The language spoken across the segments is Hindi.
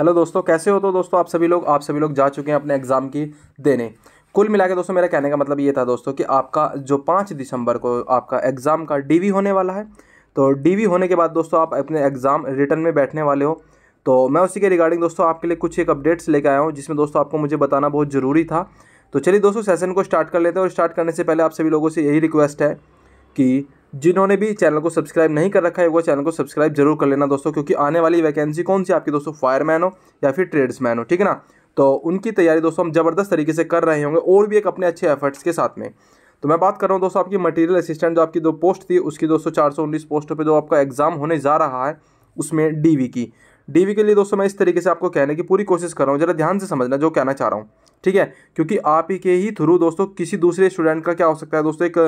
हेलो दोस्तों कैसे हो तो दोस्तों आप सभी लोग आप सभी लोग जा चुके हैं अपने एग्ज़ाम की देने कुल मिला के दोस्तों मेरा कहने का मतलब ये था दोस्तों कि आपका जो पाँच दिसंबर को आपका एग्ज़ाम का डीवी होने वाला है तो डीवी होने के बाद दोस्तों आप अपने एग्ज़ाम रिटर्न में बैठने वाले हो तो मैं उसी के रिगार्डिंग दोस्तों आपके लिए कुछ एक अपडेट्स लेकर आया हूँ जिसमें दोस्तों आपको मुझे बताना बहुत ज़रूरी था तो चलिए दोस्तों सेशन को स्टार्ट कर लेते हैं और स्टार्ट करने से पहले आप सभी लोगों से यही रिक्वेस्ट है कि जिन्होंने भी चैनल को सब्सक्राइब नहीं कर रखा है वो चैनल को सब्सक्राइब जरूर कर लेना दोस्तों क्योंकि आने वाली वैकेंसी कौन सी आपकी दोस्तों फायरमैन हो या फिर ट्रेड्समैन हो ठीक है ना तो उनकी तैयारी दोस्तों हम ज़बरदस्त तरीके से कर रहे होंगे और भी एक अपने अच्छे एफर्ट्स के साथ में तो मैं बात कर रहा हूँ दोस्तों आपकी मटेरियल असिस्टेंट जो आपकी दो पोस्ट थी उसकी दोस्तों चार सौ उन्नीस पोस्टों पर जो आपका एग्जाम होने जा रहा है उसमें वी की वी के लिए दोस्तों मैं इस तरीके से आपको कहने की पूरी कोशिश कर रहा हूँ जरा ध्यान से समझना जो कहना चाह रहा हूँ ठीक है क्योंकि आप ही के ही थ्रू दोस्तों किसी दूसरे स्टूडेंट का क्या हो सकता है दोस्तों एक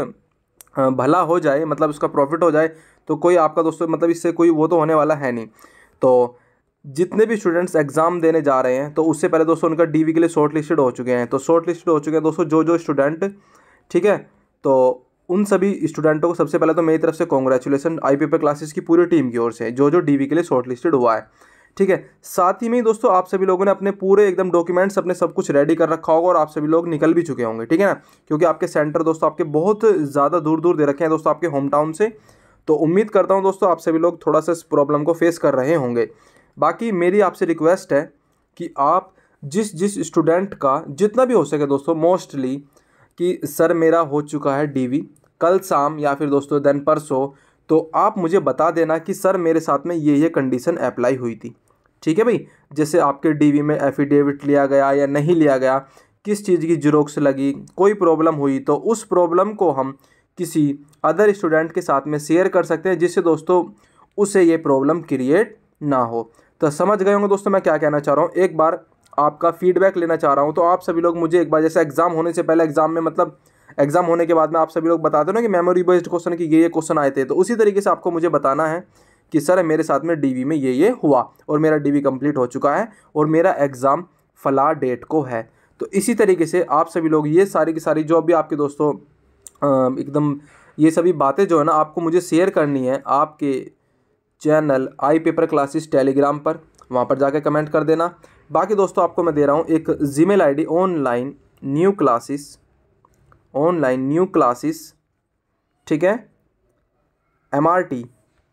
भला हो जाए मतलब उसका प्रॉफिट हो जाए तो कोई आपका दोस्तों मतलब इससे कोई वो तो होने वाला है नहीं तो जितने भी स्टूडेंट्स एग्ज़ाम देने जा रहे हैं तो उससे पहले दोस्तों उनका डीवी के लिए शॉर्ट लिस्टेड हो चुके हैं तो शॉर्ट लिस्टेड हो चुके हैं दोस्तों जो जो स्टूडेंट ठीक है तो उन सभी स्टूडेंटों को सबसे पहले तो मेरी तरफ से कॉन्ग्रेचुलेसन आई पेपर क्लासेस की पूरी टीम की ओर से जो जो डी के लिए शॉर्ट लिस्टेड हुआ है ठीक है साथ ही में ही दोस्तों आप सभी लोगों ने अपने पूरे एकदम डॉक्यूमेंट्स अपने सब कुछ रेडी कर रखा होगा और आप सभी लोग निकल भी चुके होंगे ठीक है ना क्योंकि आपके सेंटर दोस्तों आपके बहुत ज़्यादा दूर दूर दे रखे हैं दोस्तों आपके होम टाउन से तो उम्मीद करता हूँ दोस्तों आप सभी लोग थोड़ा सा इस प्रॉब्लम को फेस कर रहे होंगे बाकी मेरी आपसे रिक्वेस्ट है कि आप जिस जिस स्टूडेंट का जितना भी हो सके दोस्तों मोस्टली कि सर मेरा हो चुका है डीवी कल शाम या फिर दोस्तों देन परसों तो आप मुझे बता देना कि सर मेरे साथ में ये ये कंडीशन अप्लाई हुई थी ठीक है भाई जैसे आपके डीवी में एफिडेविट लिया गया या नहीं लिया गया किस चीज़ की जीरोक्स लगी कोई प्रॉब्लम हुई तो उस प्रॉब्लम को हम किसी अदर स्टूडेंट के साथ में शेयर कर सकते हैं जिससे दोस्तों उसे ये प्रॉब्लम क्रिएट ना हो तो समझ गए होंगे दोस्तों मैं क्या कहना चाह रहा हूँ एक बार आपका फीडबैक लेना चाह रहा हूँ तो आप सभी लोग मुझे एक बार जैसे एग्ज़ाम होने से पहले एग्ज़ाम में मतलब एग्जाम होने के बाद में आप सभी लोग बताते दो ना कि मेमोरी बेस्ड क्वेश्चन की ये ये क्वेश्चन आए थे तो उसी तरीके से आपको मुझे बताना है कि सर मेरे साथ में डी में ये ये हुआ और मेरा डी वी हो चुका है और मेरा एग्ज़ाम फला डेट को है तो इसी तरीके से आप सभी लोग ये सारी की सारी जो अभी आपके दोस्तों एकदम ये सभी बातें जो है ना आपको मुझे शेयर करनी है आपके channel I paper classes Telegram पर वहाँ पर जाकर कमेंट कर देना बाकी दोस्तों आपको मैं दे रहा हूँ एक Gmail ID online new classes online new classes ठीक है एम आर टी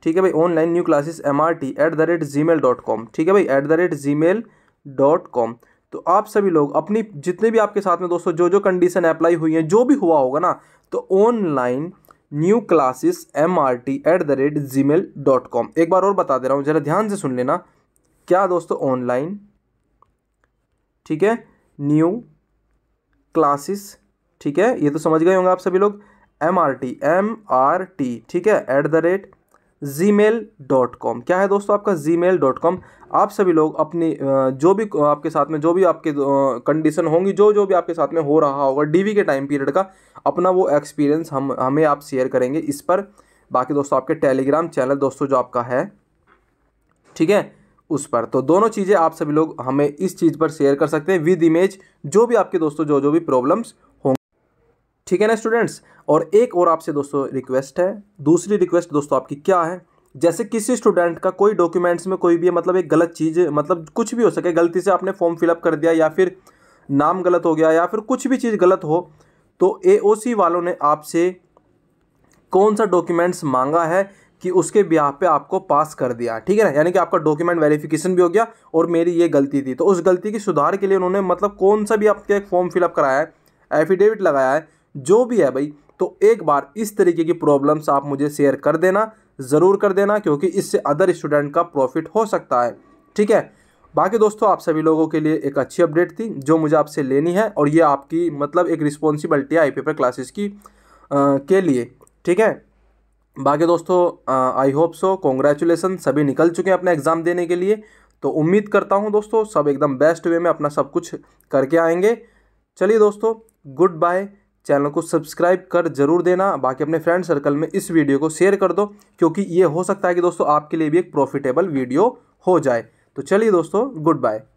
ठीक है भाई online new classes M R T at the rate Gmail dot com ठीक है भाई at the rate Gmail dot com तो आप सभी लोग अपनी जितने भी आपके साथ में दोस्तों जो जो कंडीशन अप्लाई हुई हैं जो भी हुआ होगा ना तो online new classes M R T at the rate Gmail dot com एक बार और बता दे रहा हूँ ज़रा ध्यान से सुन लेना क्या दोस्तों ऑनलाइन ठीक है न्यू क्लासेस ठीक है ये तो समझ गए होंगे आप सभी लोग M R T M R T ठीक है at the rate Gmail dot com क्या है दोस्तों आपका जी मेल डॉट कॉम आप सभी लोग अपनी जो भी आपके साथ में जो भी आपके कंडीशन होंगी जो जो भी आपके साथ में हो रहा होगा डीवी के टाइम पीरियड का अपना वो एक्सपीरियंस हम हमें आप शेयर करेंगे इस पर बाकी दोस्तों आपके टेलीग्राम चैनल दोस्तों जो आपका है ठीक है उस पर तो दोनों चीज़ें आप सभी लोग हमें इस चीज़ पर शेयर कर सकते हैं विद इमेज जो भी आपके दोस्तों जो जो भी प्रॉब्लम्स ठीक है ना स्टूडेंट्स और एक और आपसे दोस्तों रिक्वेस्ट है दूसरी रिक्वेस्ट दोस्तों आपकी क्या है जैसे किसी स्टूडेंट का कोई डॉक्यूमेंट्स में कोई भी मतलब एक गलत चीज़ मतलब कुछ भी हो सके गलती से आपने फॉर्म फिलअप कर दिया या फिर नाम गलत हो गया या फिर कुछ भी चीज़ गलत हो तो ए वालों ने आपसे कौन सा डॉक्यूमेंट्स मांगा है कि उसके ब्याह पे आपको पास कर दिया ठीक है ना यानी कि आपका डॉक्यूमेंट वेरिफिकेशन भी हो गया और मेरी ये गलती थी तो उस गलती की सुधार के लिए उन्होंने मतलब कौन सा भी आपके एक फॉर्म फिलअप कराया है एफिडेविट लगाया है जो भी है भाई तो एक बार इस तरीके की प्रॉब्लम्स आप मुझे शेयर कर देना ज़रूर कर देना क्योंकि इससे अदर स्टूडेंट का प्रॉफिट हो सकता है ठीक है बाकी दोस्तों आप सभी लोगों के लिए एक अच्छी अपडेट थी जो मुझे आपसे लेनी है और ये आपकी मतलब एक रिस्पॉन्सिबिलिटी है आई पेपर क्लासेस की आ, के लिए ठीक है बाकी दोस्तों आई होप सो कॉन्ग्रेचुलेसन सभी निकल चुके हैं अपना एग्ज़ाम देने के लिए तो उम्मीद करता हूँ दोस्तों सब एकदम बेस्ट वे में अपना सब कुछ करके आएंगे चलिए दोस्तों गुड बाय चैनल को सब्सक्राइब कर जरूर देना बाकी अपने फ्रेंड सर्कल में इस वीडियो को शेयर कर दो क्योंकि ये हो सकता है कि दोस्तों आपके लिए भी एक प्रॉफिटेबल वीडियो हो जाए तो चलिए दोस्तों गुड बाय